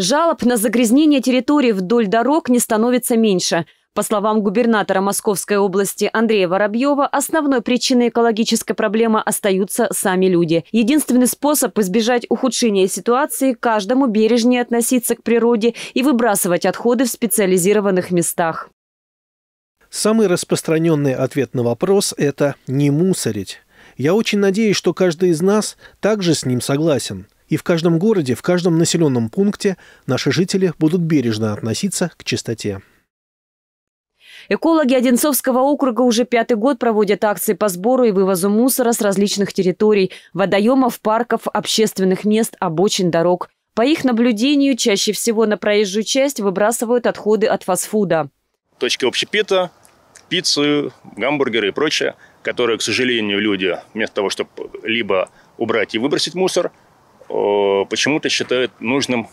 Жалоб на загрязнение территории вдоль дорог не становится меньше. По словам губернатора Московской области Андрея Воробьева, основной причиной экологической проблемы остаются сами люди. Единственный способ избежать ухудшения ситуации – каждому бережнее относиться к природе и выбрасывать отходы в специализированных местах. Самый распространенный ответ на вопрос – это «не мусорить». Я очень надеюсь, что каждый из нас также с ним согласен – и в каждом городе, в каждом населенном пункте наши жители будут бережно относиться к чистоте. Экологи Одинцовского округа уже пятый год проводят акции по сбору и вывозу мусора с различных территорий – водоемов, парков, общественных мест, обочин, дорог. По их наблюдению, чаще всего на проезжую часть выбрасывают отходы от фастфуда. Точки общепита, пиццу, гамбургеры и прочее, которые, к сожалению, люди вместо того, чтобы либо убрать и выбросить мусор – Э, почему-то считают нужным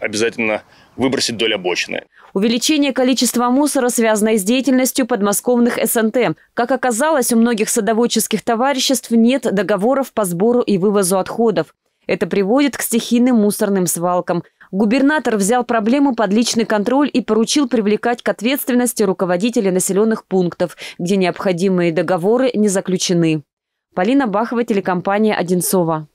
обязательно выбросить вдоль обочины. Увеличение количества мусора связано с деятельностью подмосковных СНТ. Как оказалось, у многих садоводческих товариществ нет договоров по сбору и вывозу отходов. Это приводит к стихийным мусорным свалкам. Губернатор взял проблему под личный контроль и поручил привлекать к ответственности руководителей населенных пунктов, где необходимые договоры не заключены. Полина Бахова, телекомпания «Одинцова».